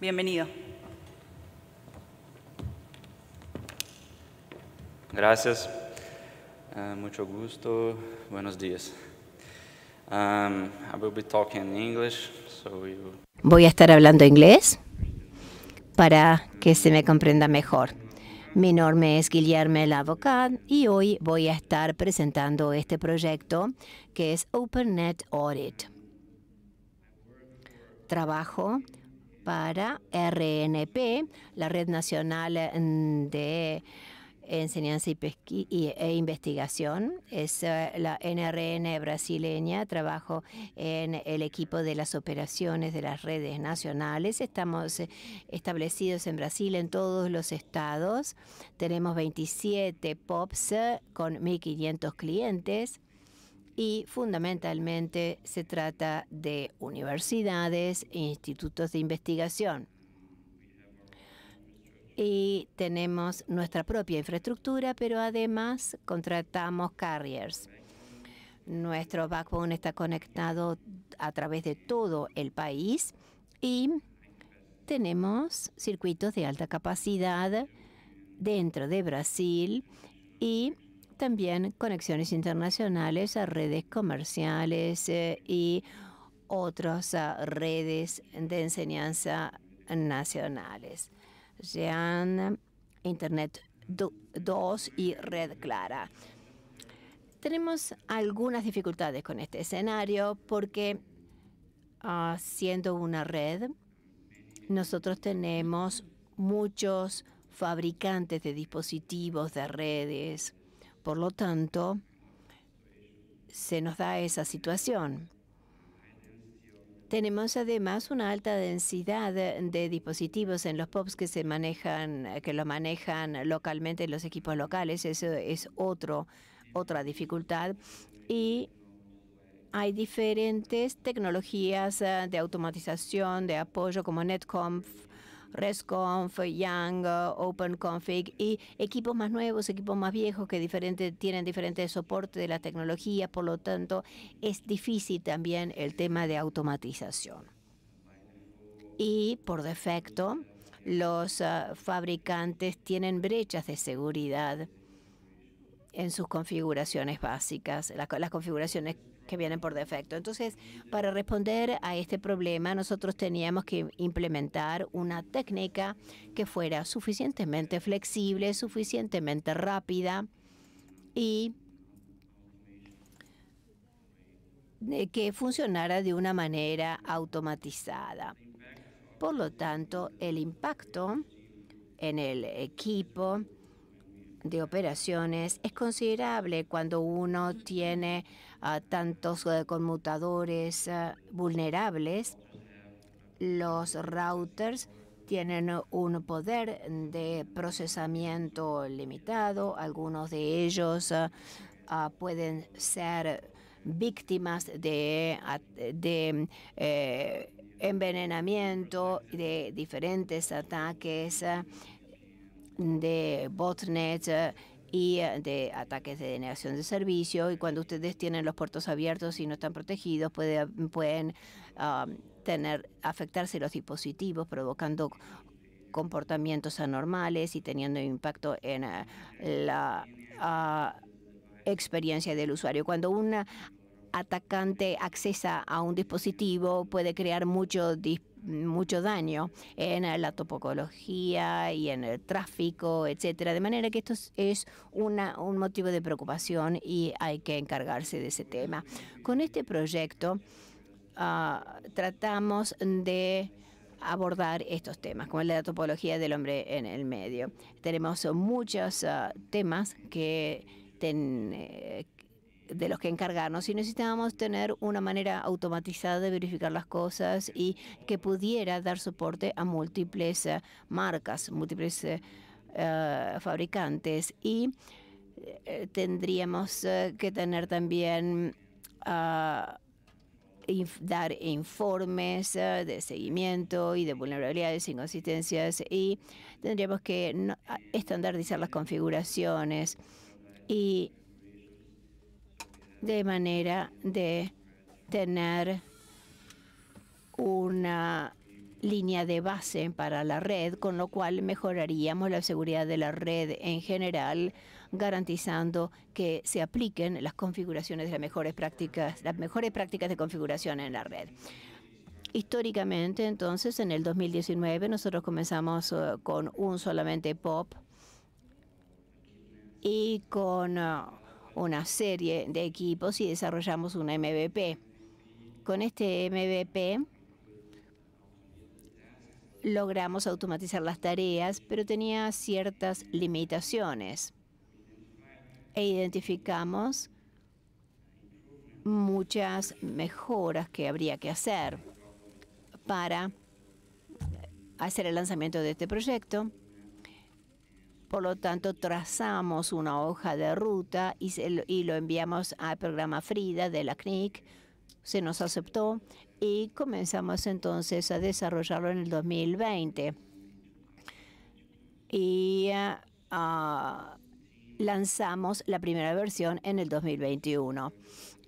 Bienvenido. Gracias. Eh, mucho gusto. Buenos días. Um, voy a estar hablando inglés para que se me comprenda mejor. Mi nombre es Guillermo Lavocat y hoy voy a estar presentando este proyecto que es OpenNet Audit. Trabajo para RNP, la Red Nacional mm, de Enseñanza y e Investigación. Es eh, la NRN brasileña. Trabajo en el equipo de las operaciones de las redes nacionales. Estamos eh, establecidos en Brasil, en todos los estados. Tenemos 27 POPs eh, con 1.500 clientes y fundamentalmente se trata de universidades e institutos de investigación. Y tenemos nuestra propia infraestructura, pero además contratamos carriers. Nuestro backbone está conectado a través de todo el país y tenemos circuitos de alta capacidad dentro de Brasil y también conexiones internacionales a redes comerciales eh, y otras redes de enseñanza nacionales. Sean eh, Internet 2 y Red Clara. Tenemos algunas dificultades con este escenario porque ah, siendo una red, nosotros tenemos muchos fabricantes de dispositivos de redes por lo tanto, se nos da esa situación. Tenemos además una alta densidad de dispositivos en los POPs que se manejan, que lo manejan localmente los equipos locales. Eso es otra dificultad. Y hay diferentes tecnologías eh, de automatización, de apoyo como NetConf, ResConf, Young, OpenConfig y equipos más nuevos, equipos más viejos que tienen diferentes soportes de la tecnología, por lo tanto es difícil también el tema de automatización. Y por defecto, los ah, fabricantes tienen brechas de seguridad en sus configuraciones básicas, las configuraciones que vienen por defecto. Entonces, para responder a este problema, nosotros teníamos que implementar una técnica que fuera suficientemente flexible, suficientemente rápida y eh, que funcionara de una manera automatizada. Por lo tanto, el impacto en el equipo de operaciones es considerable cuando uno tiene a ah, tantos eh, conmutadores eh, vulnerables, los routers tienen un poder de procesamiento limitado. Algunos de ellos eh, ah, pueden ser víctimas de, ah, de envenenamiento, de diferentes ataques de botnet y eh, de ataques de denegación de servicio. Y cuando ustedes tienen los puertos abiertos y no están protegidos, puede, pueden um, tener afectarse los dispositivos, provocando comportamientos anormales y teniendo impacto en eh, la ah, experiencia del usuario. Cuando un atacante accesa a un dispositivo, puede crear mucho dispositivo mucho daño en la topología y en el tráfico, etcétera. De manera que esto es un motivo de preocupación y hay que encargarse de ese tema. Con este proyecto ah, tratamos de abordar estos temas, como la topología del hombre en el medio. Tenemos muchos ah, temas que, ten, eh, de los que encargarnos y necesitábamos tener una manera automatizada de verificar las cosas y que pudiera dar soporte a múltiples eh, marcas, múltiples eh, eh, fabricantes y tendríamos que tener también ah, dar informes de seguimiento y de vulnerabilidades, inconsistencias y tendríamos que ah, estandarizar las configuraciones y de manera de tener una línea de base para la red, con lo cual mejoraríamos la seguridad de la red en general, garantizando que se apliquen las configuraciones de las mejores prácticas, las mejores prácticas de configuración en la red. Históricamente, entonces, en el 2019 nosotros comenzamos eh, con un solamente POP y con eh, una serie de equipos y desarrollamos una MVP. Con este MVP logramos automatizar las tareas, pero tenía ciertas limitaciones. E identificamos muchas mejoras que habría que hacer para hacer el lanzamiento de este proyecto. Por lo tanto, trazamos una hoja de ruta y, lo, enviamos al programa FRIDA de la CNIC. Se nos aceptó y comenzamos entonces a desarrollarlo en el 2020. Y ah, ah, lanzamos la primera versión en el 2021.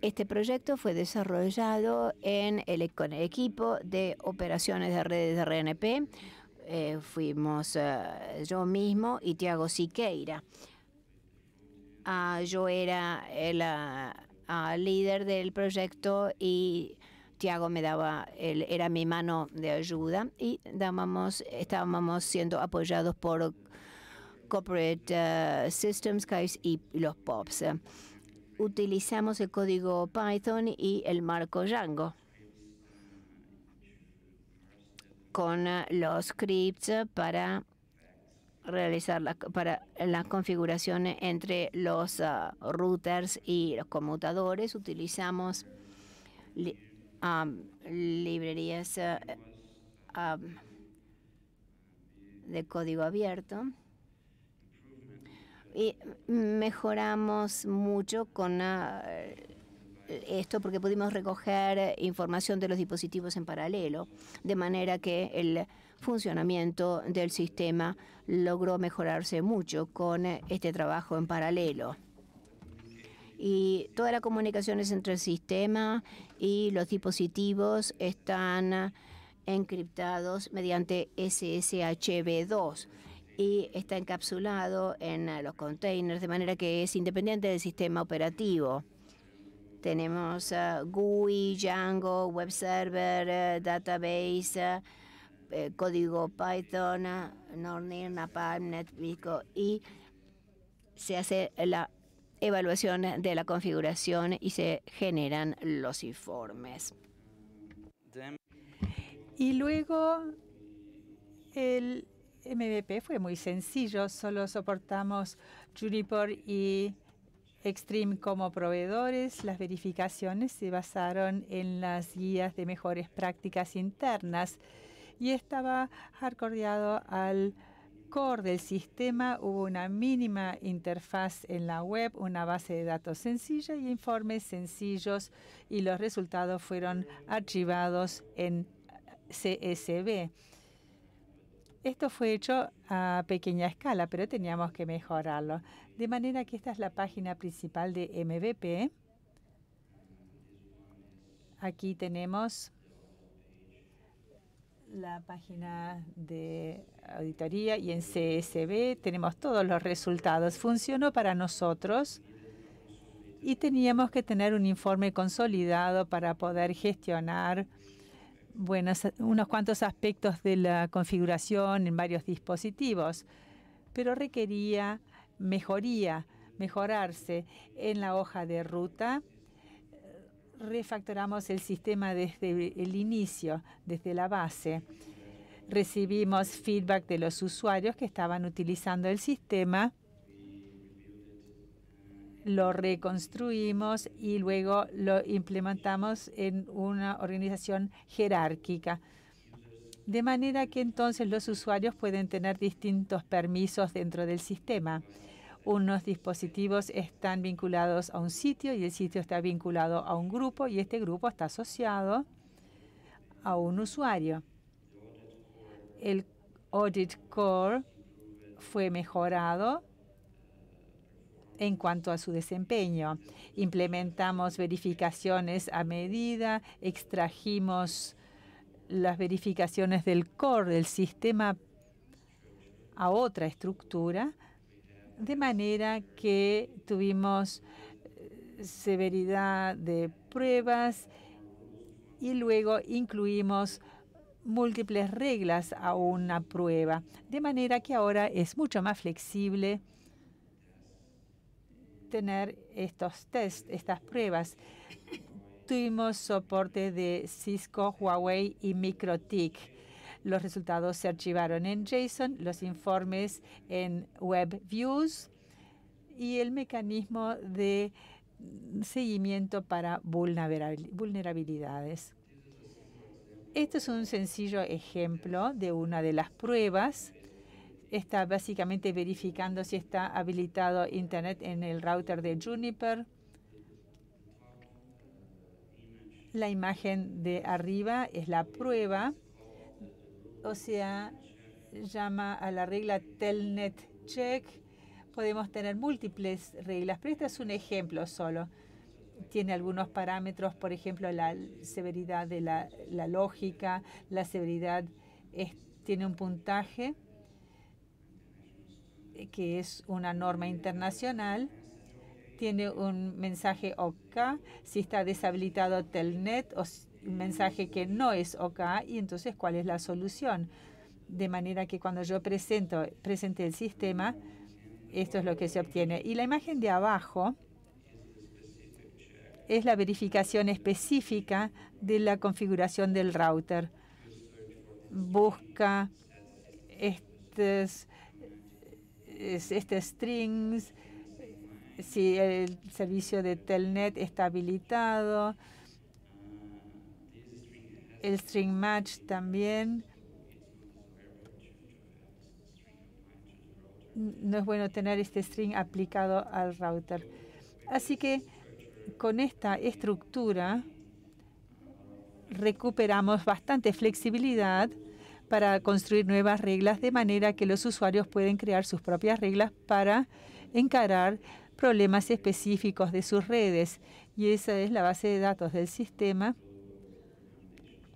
Este proyecto fue desarrollado en con el equipo de operaciones de redes de RNP eh, fuimos eh, yo mismo y Tiago Siqueira. Ah, yo era el eh, ah, líder del proyecto y Tiago me daba, era mi mano de ayuda y estábamos siendo apoyados por Corporate Systems, guys y los POPs. Utilizamos el código Python y el marco Django. con eh, los scripts eh, para realizar la, para la configuración eh, entre los routers y los conmutadores. Utilizamos librerías de código abierto y mejoramos mucho con esto porque pudimos recoger información de los dispositivos en paralelo, de manera que el funcionamiento del sistema logró mejorarse mucho con este trabajo en paralelo. Y todas las comunicaciones entre el sistema y los dispositivos están encriptados mediante SSHB2 y está encapsulado en los containers, de manera que es independiente del sistema operativo. Tenemos eh, GUI, Django, web server, eh, database, eh, código Python, Nornir, Napalm, y se hace la evaluación de la configuración y se generan los informes. Y luego el MVP fue muy sencillo, solo soportamos Juniper y Extreme como proveedores, las verificaciones se basaron en las guías de mejores prácticas internas y estaba acordeado al core del sistema. Hubo una mínima interfaz en la web, una base de datos sencilla y informes sencillos y los resultados fueron archivados en CSV. Esto fue hecho a pequeña escala, pero teníamos que mejorarlo. De manera que esta es la página principal de MVP. Aquí tenemos la página de auditoría y en CSV tenemos todos los resultados. Funcionó para nosotros y teníamos que tener un informe consolidado para poder gestionar bueno, eh, unos cuantos aspectos de la configuración en varios dispositivos, pero requería mejoría, mejorarse en la hoja de ruta. Eh, refactoramos el sistema desde el inicio, desde la base. Recibimos feedback de los usuarios que estaban utilizando el sistema lo reconstruimos y luego lo implementamos en una organización jerárquica. De manera que entonces los usuarios pueden tener distintos permisos dentro del sistema. Unos dispositivos están vinculados a un sitio y el sitio está vinculado a un grupo y este grupo está asociado a un usuario. El Audit Core fue mejorado en cuanto a su desempeño. Implementamos verificaciones a medida, extrajimos las verificaciones del core del sistema a otra estructura, de manera que tuvimos eh, severidad de pruebas y luego incluimos múltiples reglas a una prueba, de manera que ahora es mucho más flexible tener estos test, estas pruebas. Tuvimos soporte de Cisco, Huawei y MikroTik. Los resultados se archivaron en JSON, los informes en WebViews y el mecanismo de seguimiento para vulnerabilidades. Esto es un sencillo ejemplo de una de las pruebas está básicamente verificando si está habilitado Internet en el router de Juniper. La imagen de arriba es la prueba, o sea, llama a la regla Telnet Check. Podemos tener múltiples reglas, pero este es un ejemplo solo. Tiene algunos parámetros, por ejemplo, la severidad de la, lógica, la severidad tiene un puntaje que es una norma internacional, tiene un mensaje OK, si está deshabilitado Telnet o un mensaje que no es OK, y entonces cuál es la solución. De manera que cuando yo presento, presente el sistema, esto es lo que se obtiene. Y la imagen de abajo es la verificación específica de la configuración del router. Busca estos este strings, si el servicio de Telnet está habilitado, el string match también. No es bueno tener este string aplicado al router. Así que con esta estructura recuperamos bastante flexibilidad para construir nuevas reglas de manera que los usuarios pueden crear sus propias reglas para encarar problemas específicos de sus redes. Y esa es la base de datos del sistema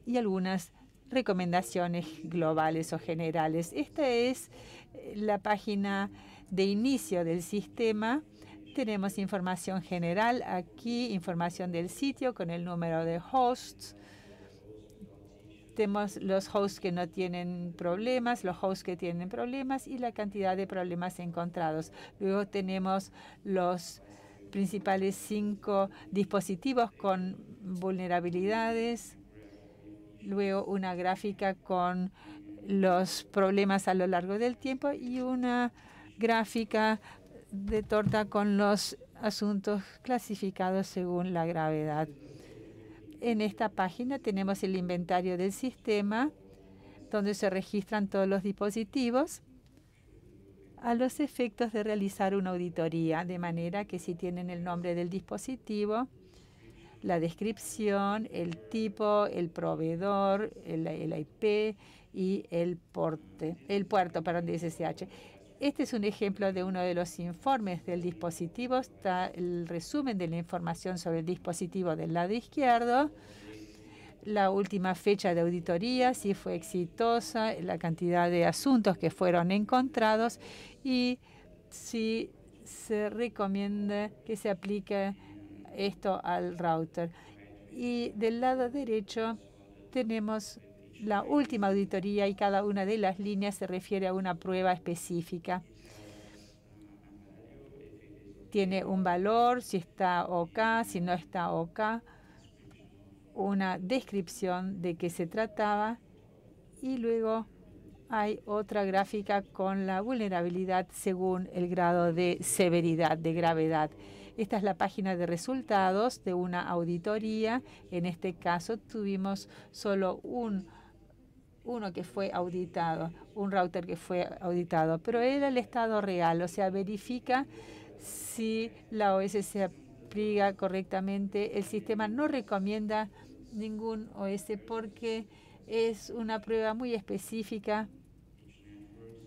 y algunas recomendaciones globales o generales. Esta es eh, la página de inicio del sistema. Tenemos información general aquí, información del sitio con el número de hosts, tenemos los hosts que no tienen problemas, los hosts que tienen problemas y la cantidad de problemas encontrados. Luego tenemos los principales cinco dispositivos con vulnerabilidades. Luego una gráfica con los problemas a lo largo del tiempo y una gráfica de torta con los asuntos clasificados según la gravedad. En esta página tenemos el inventario del sistema, donde se registran todos los dispositivos a los efectos de realizar una auditoría, de manera que si tienen el nombre del dispositivo, la descripción, el tipo, el proveedor, el, IP y el porte, el puerto, perdón, de SSH. Este es un ejemplo de uno de los informes del dispositivo. Está el resumen de la información sobre el dispositivo del lado izquierdo. La última fecha de auditoría, si fue exitosa, la cantidad de asuntos que fueron encontrados y si se recomienda que se aplique esto al router. Y del lado derecho tenemos la última auditoría y cada una de las líneas se refiere a una prueba específica. Tiene un valor, si está OK, si no está OK, una descripción de qué se trataba y luego hay otra gráfica con la vulnerabilidad según el grado de severidad, de gravedad. Esta es la página de resultados de una auditoría. En este caso tuvimos solo un uno que fue auditado, un router que fue auditado, pero era el estado real, o sea, verifica si la OS se aplica correctamente. El sistema no recomienda ningún OS porque es una prueba muy específica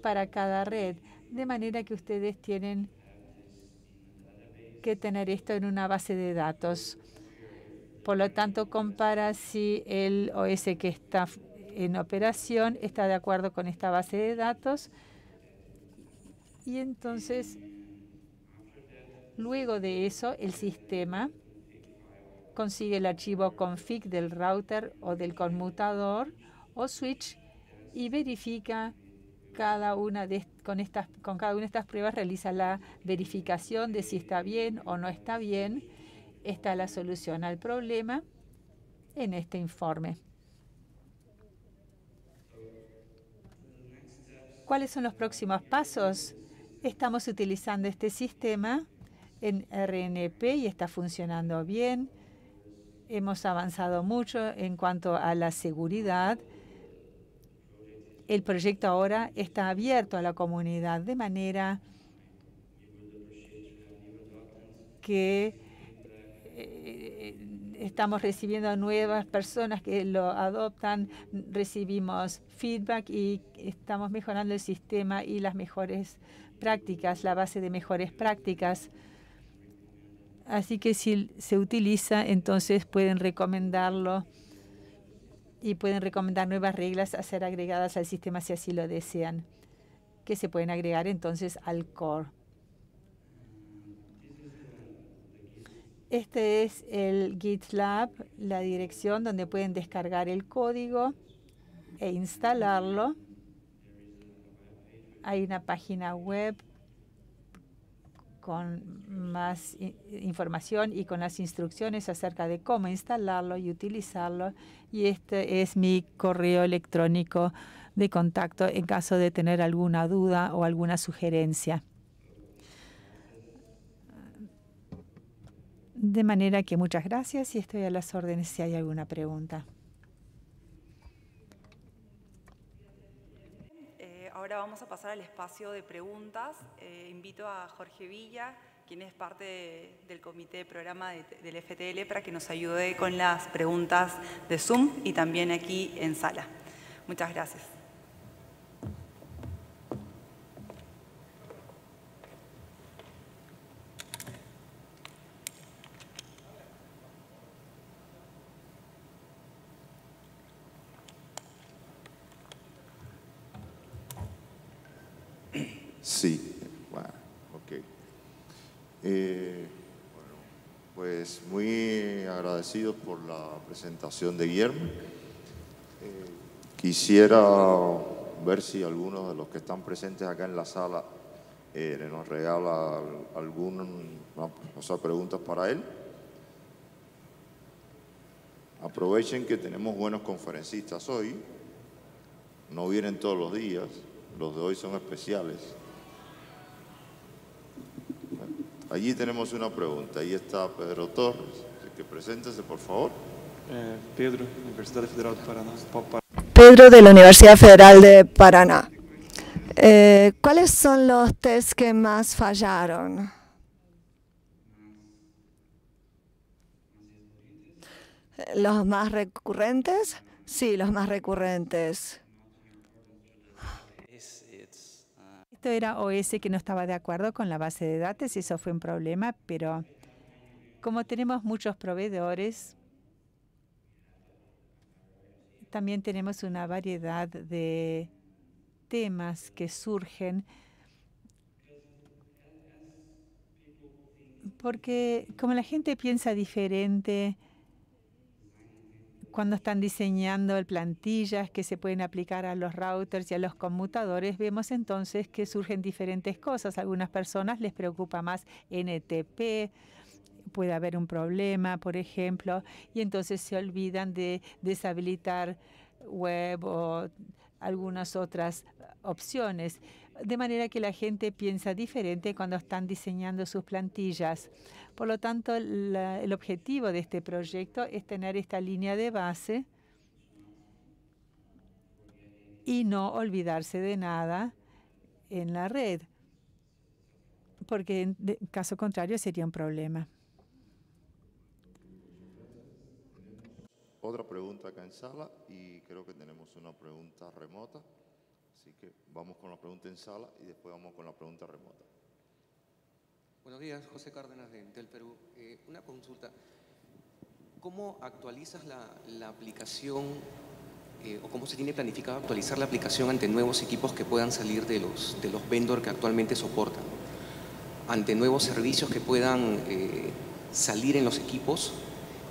para cada red, de manera que ustedes tienen que tener esto en una base de datos. Por lo tanto, compara si el OS que está en operación está de acuerdo con esta base de datos y entonces luego de eso el sistema consigue el archivo config del router o del conmutador o switch y verifica cada una de, con, estas, con cada una de estas pruebas realiza la verificación de si está bien o no está bien. Está la solución al problema en este informe. ¿Cuáles son los próximos pasos? Estamos utilizando este sistema en RNP y está funcionando bien. Hemos avanzado mucho en cuanto a la seguridad. El proyecto ahora está abierto a la comunidad de manera que eh, estamos recibiendo nuevas personas que lo adoptan, recibimos feedback y estamos mejorando el sistema y las mejores prácticas, la base de mejores prácticas. Así que si se utiliza, entonces pueden recomendarlo y pueden recomendar nuevas reglas a ser agregadas al sistema si así lo desean, que se pueden agregar entonces al core. Este es el GitLab, la dirección donde pueden descargar el código e instalarlo. Hay una página web con más información y con las instrucciones acerca de cómo instalarlo y utilizarlo. Y este es mi correo electrónico de contacto en caso de tener alguna duda o alguna sugerencia. De manera que muchas gracias y estoy a las órdenes si hay alguna pregunta. Eh, ahora vamos a pasar al espacio de preguntas. Eh, invito a Jorge Villa, quien es parte del comité de programa del FTL, para que nos ayude con las preguntas de Zoom y también aquí en sala. Muchas gracias. presentación de Guillermo. Eh, quisiera ver si algunos de los que están presentes acá en la sala le eh, nos regala algunas preguntas para él. Aprovechen que tenemos buenos conferencistas hoy. No vienen todos los días. Los de hoy son especiales. Allí tenemos una pregunta. Ahí está Pedro Torres. Que preséntese, por favor. Pedro, Universidad Federal de Paraná. Pedro de la Universidad Federal de Paraná. Eh, ¿Cuáles son los test que más fallaron? ¿Los más recurrentes? Sí, los más recurrentes. Esto era OS que no estaba de acuerdo con la base de datos y eso fue un problema, pero como tenemos muchos proveedores, también tenemos una variedad de temas que surgen porque como la gente piensa diferente cuando están diseñando plantillas que se pueden aplicar a los routers y a los conmutadores, vemos entonces que surgen diferentes cosas. A algunas personas les preocupa más NTP, puede haber un problema, por ejemplo, y entonces se olvidan de deshabilitar web o algunas otras opciones, de manera que la gente piensa diferente cuando están diseñando sus plantillas. Por lo tanto, el objetivo de este proyecto es tener esta línea de base y no olvidarse de nada en la red, porque en caso contrario sería un problema. otra pregunta acá en sala y creo que tenemos una pregunta remota. Así que vamos con la pregunta en sala y después vamos con la pregunta remota. Buenos días, José Cárdenas de Intel Perú. Eh, una consulta. ¿Cómo actualizas la, aplicación eh, o cómo se tiene planificado actualizar la aplicación ante nuevos equipos que puedan salir de los, de los vendors que actualmente soportan? Ante nuevos servicios que puedan eh, salir en los equipos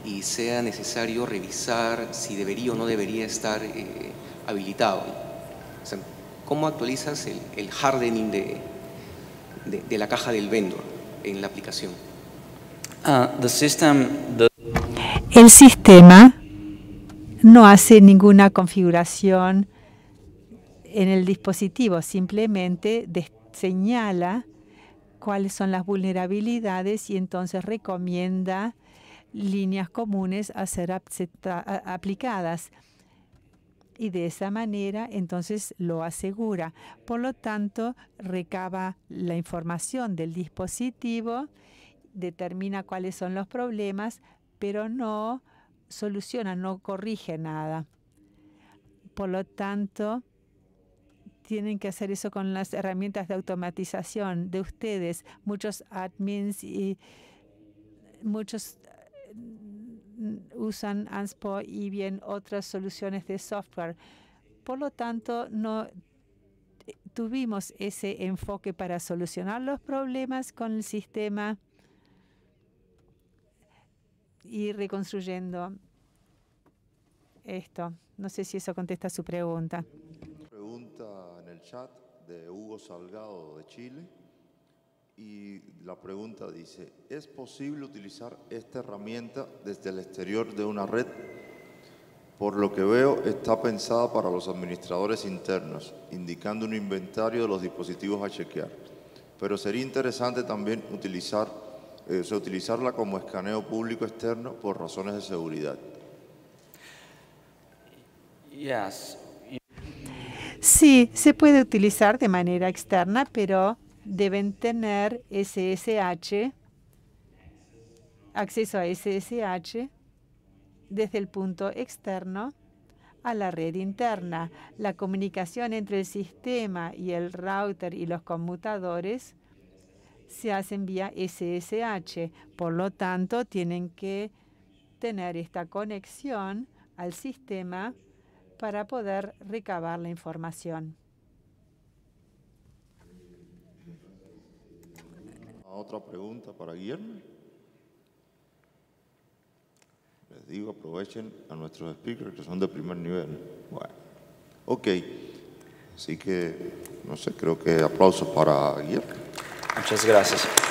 y sea necesario revisar si debería o no debería estar eh, habilitado. ¿Cómo actualizas el, hardening de, la caja del vendor en la aplicación? Ah, el sistema no hace ninguna configuración en el dispositivo, simplemente señala cuáles son las vulnerabilidades y entonces recomienda líneas comunes a ser aplicadas y de esa manera entonces lo asegura. Por lo tanto, recaba la información del dispositivo, determina cuáles son los problemas, pero no soluciona, no corrige nada. Por lo tanto, tienen que hacer eso con las herramientas de automatización de ustedes. Muchos admins y muchos usan ANSPO y bien otras soluciones de software. Por lo tanto, no eh, tuvimos ese enfoque para solucionar los problemas con el sistema y reconstruyendo esto. No sé si eso contesta su pregunta. Pregunta en el chat de Hugo Salgado de Chile. Y la pregunta dice, ¿es posible utilizar esta herramienta desde el exterior de una red? Por lo que veo, está pensada para los administradores internos, indicando un inventario de los dispositivos a chequear. Pero sería interesante también utilizar, eh, utilizarla como escaneo público externo por razones de seguridad. Sí, se puede utilizar de manera externa, pero deben tener SSH, acceso a SSH desde el punto externo a la red interna. La comunicación entre el sistema y el router y los conmutadores se hacen vía SSH. Por lo tanto, tienen que tener esta conexión al sistema para poder recabar la información. otra pregunta para Guillermo? Les digo, aprovechen a nuestros speakers que son de primer nivel. Bueno, ok. Así que, no sé, creo que aplauso para Guillermo. Muchas gracias.